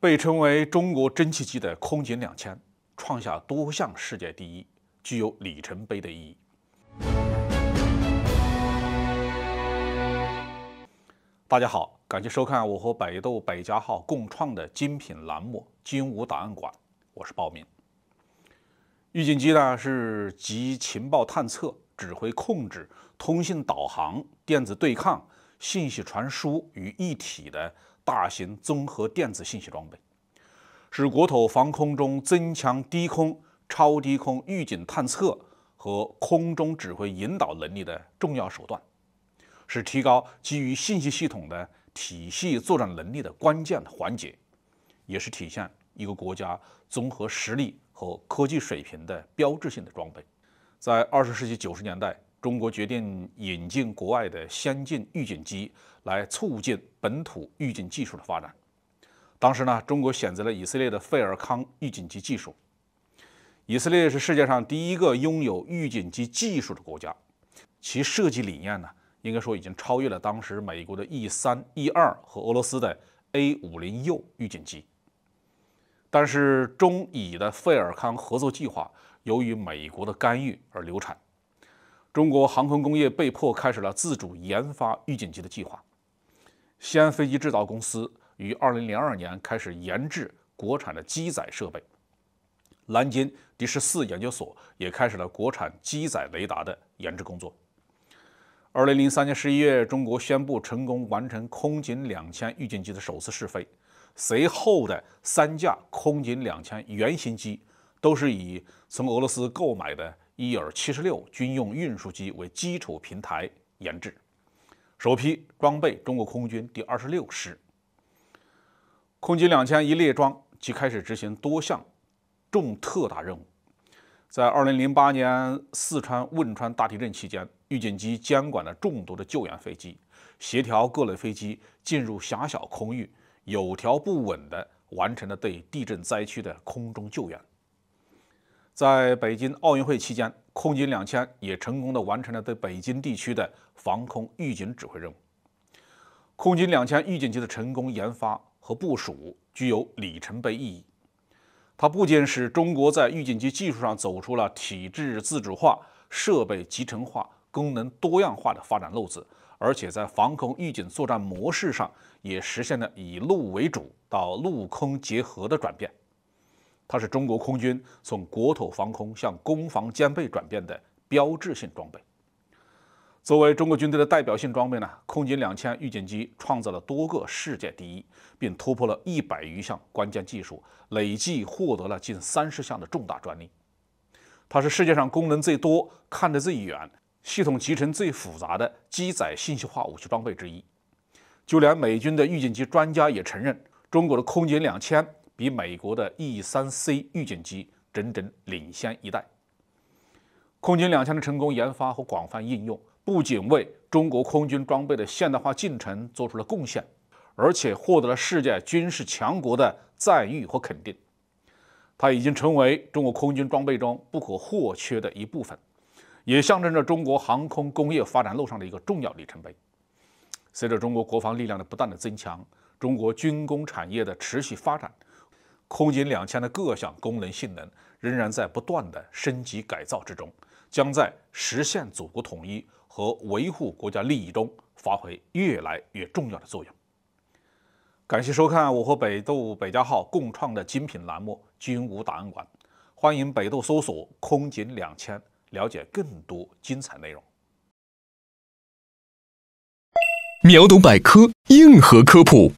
被称为中国蒸汽机的空警两千，创下多项世界第一，具有里程碑的意义。大家好，感谢收看我和百度百家号共创的精品栏目《精武档案馆》，我是鲍明。预警机呢，是集情报探测、指挥控制、通信导航、电子对抗、信息传输于一体的。大型综合电子信息装备，是国土防空中增强低空、超低空预警探测和空中指挥引导能力的重要手段，是提高基于信息系统的体系作战能力的关键环节，也是体现一个国家综合实力和科技水平的标志性的装备。在二十世纪九十年代。中国决定引进国外的先进预警机，来促进本土预警技术的发展。当时呢，中国选择了以色列的费尔康预警机技术。以色列是世界上第一个拥有预警机技术的国家，其设计理念呢，应该说已经超越了当时美国的 E 三、E 二和俄罗斯的 A 五零 U 预警机。但是中以的费尔康合作计划，由于美国的干预而流产。中国航空工业被迫开始了自主研发预警机的计划。西安飞机制造公司于二零零二年开始研制国产的机载设备，南京第十四研究所也开始了国产机载雷达的研制工作。二零零三年十一月，中国宣布成功完成空警两千预警机的首次试飞。随后的三架空警两千原型机都是以从俄罗斯购买的。伊尔七十六军用运输机为基础平台研制，首批装备中国空军第二十六师。空军两千一列装即开始执行多项重特大任务。在二零零八年四川汶川大地震期间，预警机监管了众多的救援飞机，协调各类飞机进入狭小空域，有条不紊地完成了对地震灾区的空中救援。在北京奥运会期间，空军两千也成功的完成了对北京地区的防空预警指挥任务。空军两千预警机的成功研发和部署具有里程碑意义。它不仅使中国在预警机技术上走出了体制自主化、设备集成化、功能多样化的发展路子，而且在防空预警作战模式上也实现了以陆为主到陆空结合的转变。它是中国空军从国土防空向攻防兼备转变的标志性装备。作为中国军队的代表性装备呢，空军两千预警机创造了多个世界第一，并突破了一百余项关键技术，累计获得了近三十项的重大专利。它是世界上功能最多、看得最远、系统集成最复杂的机载信息化武器装备之一。就连美军的预警机专家也承认，中国的空军两千。比美国的 E3C 预警机整整领先一代。空军两型的成功研发和广泛应用，不仅为中国空军装备的现代化进程做出了贡献，而且获得了世界军事强国的赞誉和肯定。它已经成为中国空军装备中不可或缺的一部分，也象征着中国航空工业发展路上的一个重要里程碑。随着中国国防力量的不断的增强，中国军工产业的持续发展。空警两千的各项功能性能仍然在不断的升级改造之中，将在实现祖国统一和维护国家利益中发挥越来越重要的作用。感谢收看我和百度北加号共创的精品栏目《军武档案馆》，欢迎百度搜索“空警两千”了解更多精彩内容。秒懂百科，硬核科普。